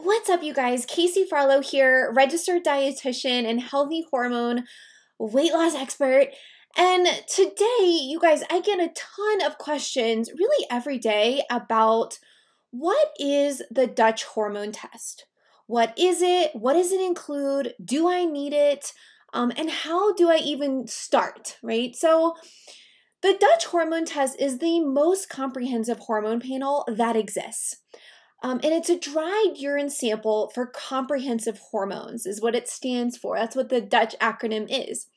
What's up, you guys? Casey Farlow here, registered dietitian and healthy hormone weight loss expert. And today, you guys, I get a ton of questions really every day about what is the Dutch hormone test? What is it? What does it include? Do I need it? Um, and how do I even start, right? So, the Dutch hormone test is the most comprehensive hormone panel that exists. Um, and it's a dried urine sample for comprehensive hormones, is what it stands for. That's what the Dutch acronym is.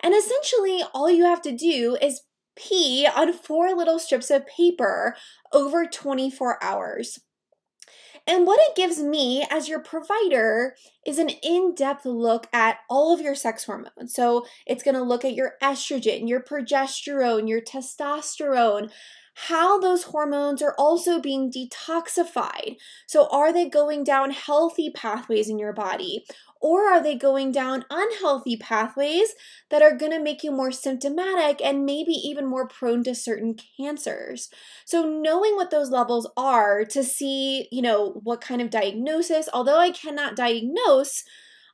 And essentially, all you have to do is pee on four little strips of paper over 24 hours. And what it gives me as your provider is an in depth look at all of your sex hormones. So it's going to look at your estrogen, your progesterone, your testosterone, how those hormones are also being detoxified. So, are they going down healthy pathways in your body? Or are they going down unhealthy pathways that are going to make you more symptomatic and maybe even more prone to certain cancers? So, knowing what those levels are to see, you know, what kind of diagnosis, although I cannot diagnose,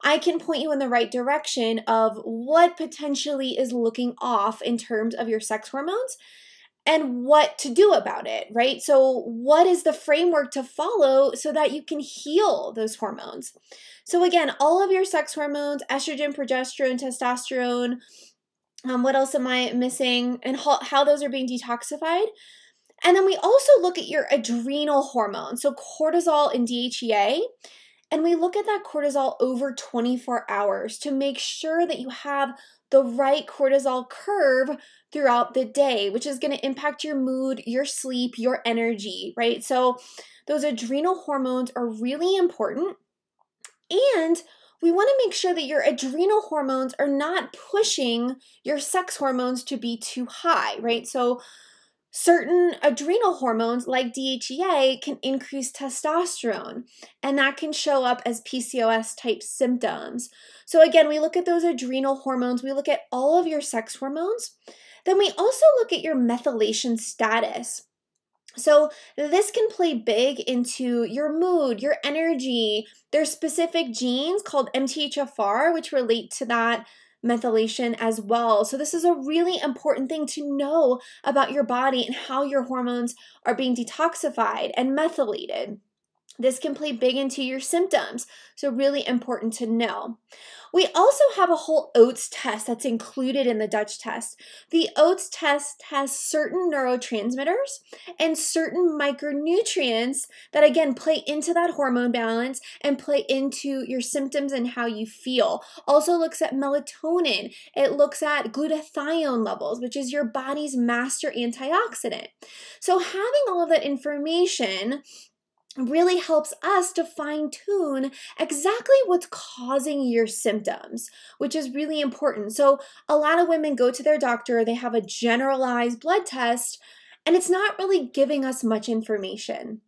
I can point you in the right direction of what potentially is looking off in terms of your sex hormones and what to do about it, right? So, what is the framework to follow so that you can heal those hormones? So, again, all of your sex hormones estrogen, progesterone, testosterone. Um, what else am I missing? And how, how those are being detoxified. And then we also look at your adrenal hormones, so cortisol and DHEA. And we look at that cortisol over 24 hours to make sure that you have the right cortisol curve throughout the day, which is going to impact your mood, your sleep, your energy, right? So, those adrenal hormones are really important. And we want to make sure that your adrenal hormones are not pushing your sex hormones to be too high, right? So, Certain adrenal hormones like DHEA can increase testosterone, and that can show up as PCOS type symptoms. So, again, we look at those adrenal hormones, we look at all of your sex hormones, then we also look at your methylation status. So, this can play big into your mood, your energy. There's specific genes called MTHFR, which relate to that methylation as well. So, this is a really important thing to know about your body and how your hormones are being detoxified and methylated. This can play big into your symptoms, so really important to know. We also have a whole OATS test that's included in the Dutch test. The OATS test has certain neurotransmitters and certain micronutrients that, again, play into that hormone balance and play into your symptoms and how you feel. Also looks at melatonin, it looks at glutathione levels, which is your body's master antioxidant. So, having all of that information really helps us to fine tune exactly what's causing your symptoms, which is really important. So, a lot of women go to their doctor, they have a generalized blood test, and it's not really giving us much information.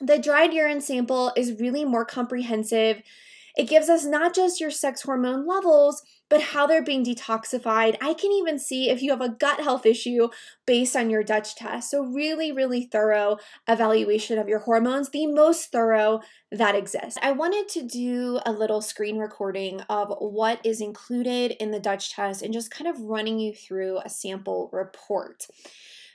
The dried urine sample is really more comprehensive. It gives us not just your sex hormone levels, but how they're being detoxified. I can even see if you have a gut health issue based on your Dutch test. So, really, really thorough evaluation of your hormones, the most thorough that exists. I wanted to do a little screen recording of what is included in the Dutch test and just kind of running you through a sample report.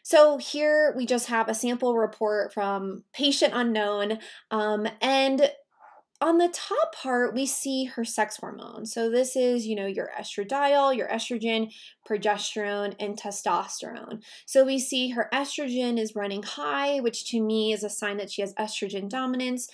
So here we just have a sample report from patient unknown, um, and on the top part, we see her sex hormone. So this is, you know, your estradiol, your estrogen progesterone, and testosterone. So we see her estrogen is running high, which to me is a sign that she has estrogen dominance.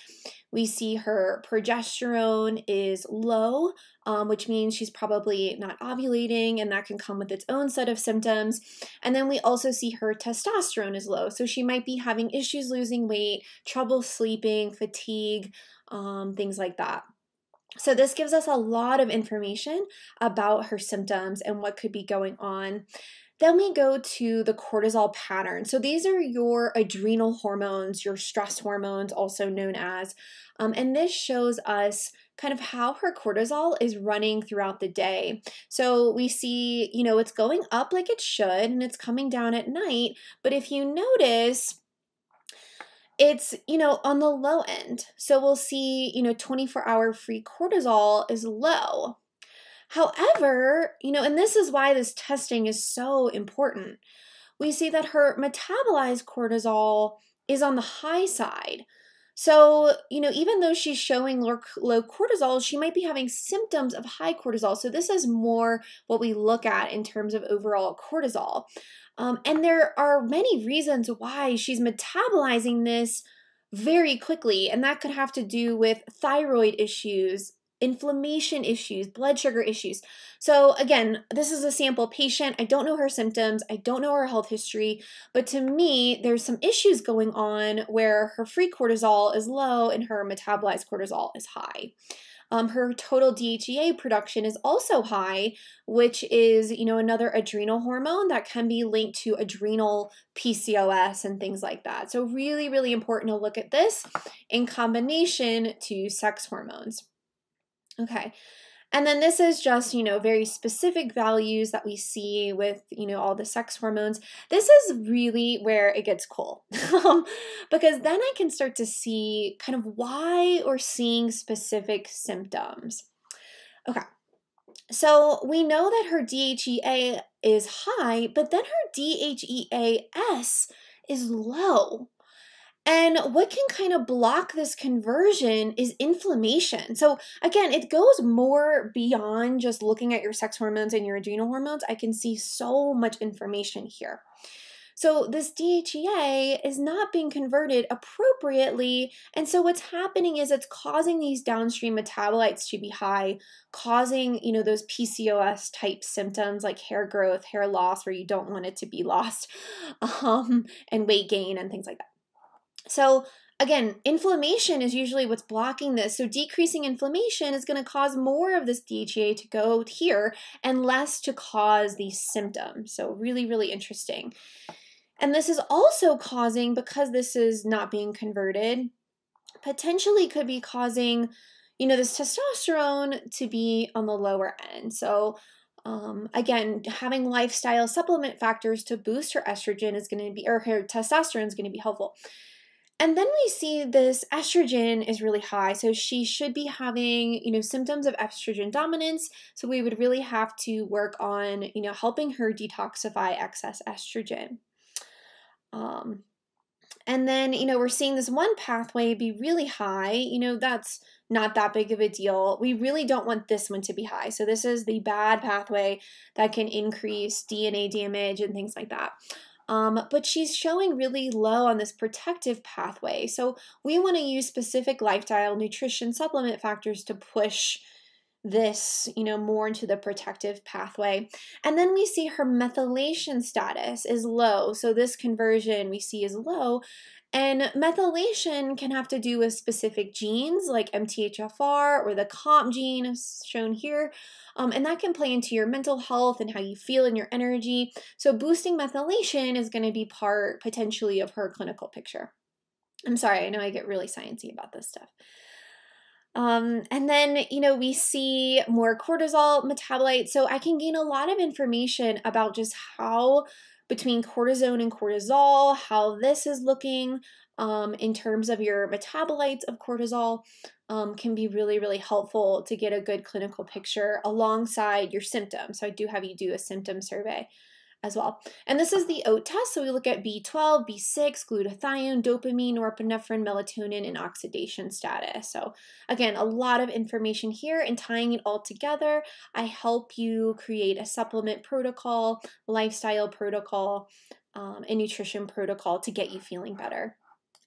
We see her progesterone is low, um, which means she's probably not ovulating, and that can come with its own set of symptoms. And then we also see her testosterone is low, so she might be having issues losing weight, trouble sleeping, fatigue, um, things like that. So, this gives us a lot of information about her symptoms and what could be going on. Then we go to the cortisol pattern. So, these are your adrenal hormones, your stress hormones, also known as, um, and this shows us kind of how her cortisol is running throughout the day. So we see, you know, it's going up like it should and it's coming down at night. But if you notice, it's you know on the low end so we'll see you know 24 hour free cortisol is low however you know and this is why this testing is so important we see that her metabolized cortisol is on the high side so, you know, even though she's showing low, cortisol, she might be having symptoms of high cortisol. So, this is more what we look at in terms of overall cortisol. Um, and there are many reasons why she's metabolizing this very quickly, and that could have to do with thyroid issues, inflammation issues, blood sugar issues. So, again, this is a sample patient. I don't know her symptoms, I don't know her health history, but to me, there's some issues going on where her free cortisol is low and her metabolized cortisol is high. Um, her total DHEA production is also high, which is, you know, another adrenal hormone that can be linked to adrenal PCOS and things like that. So really, really important to look at this in combination to sex hormones. Okay. And then this is just, you know, very specific values that we see with, you know, all the sex hormones. This is really where it gets cool because then I can start to see kind of why or seeing specific symptoms. Okay. So we know that her DHEA is high, but then her DHEAS is low. And what can kind of block this conversion is inflammation. So, again, it goes more beyond just looking at your sex hormones and your adrenal hormones. I can see so much information here. So, this DHEA is not being converted appropriately. And so, what's happening is it's causing these downstream metabolites to be high, causing, you know, those PCOS type symptoms like hair growth, hair loss, where you don't want it to be lost, um, and weight gain and things like that. So again, inflammation is usually what's blocking this. So decreasing inflammation is going to cause more of this DHEA to go here and less to cause these symptoms. So really, really interesting. And this is also causing, because this is not being converted, potentially could be causing, you know, this testosterone to be on the lower end. So um, again, having lifestyle supplement factors to boost her estrogen is going to be, or her testosterone is going to be helpful. And then we see this estrogen is really high, so she should be having, you know, symptoms of estrogen dominance. So we would really have to work on, you know, helping her detoxify excess estrogen. Um, and then, you know, we're seeing this one pathway be really high. You know, that's not that big of a deal. We really don't want this one to be high. So this is the bad pathway that can increase DNA damage and things like that um, but she's showing really low on this protective pathway. So we want to use specific lifestyle, nutrition, supplement factors to push this, you know, more into the protective pathway. And then we see her methylation status is low. So this conversion we see is low. And methylation can have to do with specific genes like MTHFR or the COMP gene shown here. Um, and that can play into your mental health and how you feel and your energy. So boosting methylation is going to be part potentially of her clinical picture. I'm sorry, I know I get really sciencey about this stuff. Um, and then, you know, we see more cortisol metabolites. So I can gain a lot of information about just how between cortisone and cortisol, how this is looking um, in terms of your metabolites of cortisol um, can be really, really helpful to get a good clinical picture alongside your symptoms. So I do have you do a symptom survey as well. And this is the OAT test. So we look at B12, B6, glutathione, dopamine, norepinephrine, melatonin, and oxidation status. So again, a lot of information here and tying it all together. I help you create a supplement protocol, lifestyle protocol, um, and nutrition protocol to get you feeling better.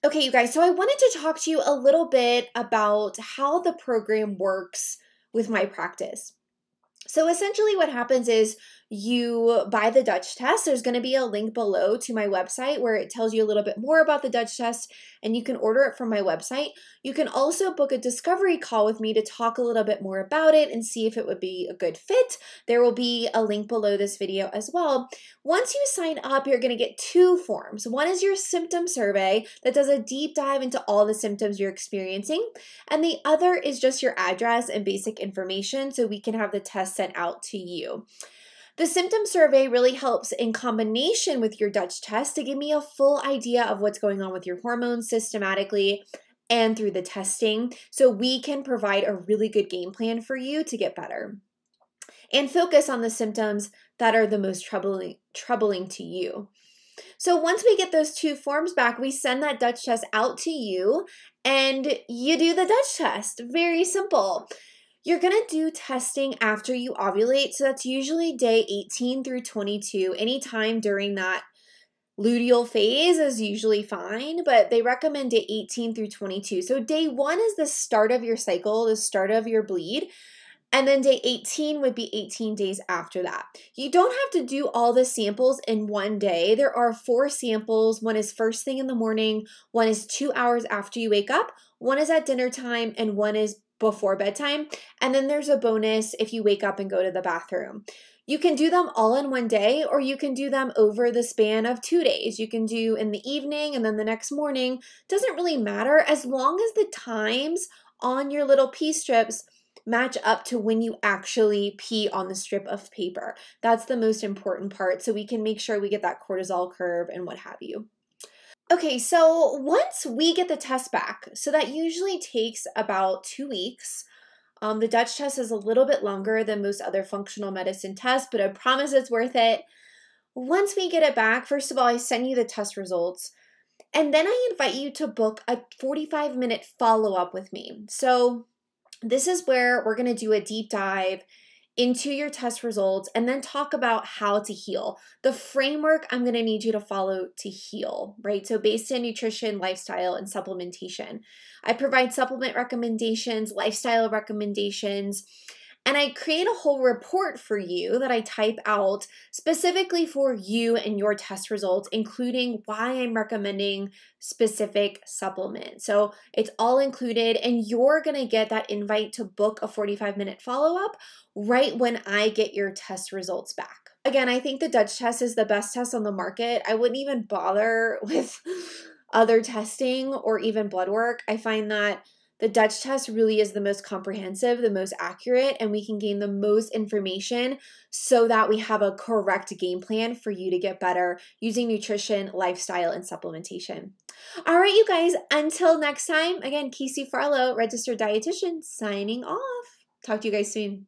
Okay, you guys, so I wanted to talk to you a little bit about how the program works with my practice. So essentially, what happens is you buy the Dutch test, there's going to be a link below to my website where it tells you a little bit more about the Dutch test and you can order it from my website. You can also book a discovery call with me to talk a little bit more about it and see if it would be a good fit. There will be a link below this video as well. Once you sign up, you're going to get two forms. One is your symptom survey that does a deep dive into all the symptoms you're experiencing, and the other is just your address and basic information so we can have the test sent out to you. The symptom survey really helps in combination with your Dutch test to give me a full idea of what's going on with your hormones systematically and through the testing so we can provide a really good game plan for you to get better and focus on the symptoms that are the most troubling troubling to you. So once we get those two forms back, we send that Dutch test out to you and you do the Dutch test. Very simple. You're going to do testing after you ovulate. So that's usually day 18 through 22. Anytime during that luteal phase is usually fine, but they recommend day 18 through 22. So day one is the start of your cycle, the start of your bleed. And then day 18 would be 18 days after that. You don't have to do all the samples in one day. There are four samples. One is first thing in the morning, one is two hours after you wake up, one is at dinner time, and one is before bedtime. And then there's a bonus if you wake up and go to the bathroom. You can do them all in one day, or you can do them over the span of two days. You can do in the evening and then the next morning. Doesn't really matter as long as the times on your little pee strips match up to when you actually pee on the strip of paper. That's the most important part. So we can make sure we get that cortisol curve and what have you. Okay, so once we get the test back, so that usually takes about two weeks. Um, the Dutch test is a little bit longer than most other functional medicine tests, but I promise it's worth it. Once we get it back, first of all, I send you the test results, and then I invite you to book a 45 minute follow up with me. So, this is where we're going to do a deep dive into your test results and then talk about how to heal. The framework I'm going to need you to follow to heal, right? So, based in nutrition, lifestyle, and supplementation, I provide supplement recommendations, lifestyle recommendations, and I create a whole report for you that I type out specifically for you and your test results, including why I'm recommending specific supplements. So it's all included, and you're gonna get that invite to book a 45 minute follow up right when I get your test results back again, I think the Dutch test is the best test on the market. I wouldn't even bother with other testing or even blood work. I find that the Dutch test really is the most comprehensive, the most accurate, and we can gain the most information so that we have a correct game plan for you to get better using nutrition, lifestyle, and supplementation. All right, you guys, until next time, again, Casey Farlow, registered dietitian, signing off. Talk to you guys soon.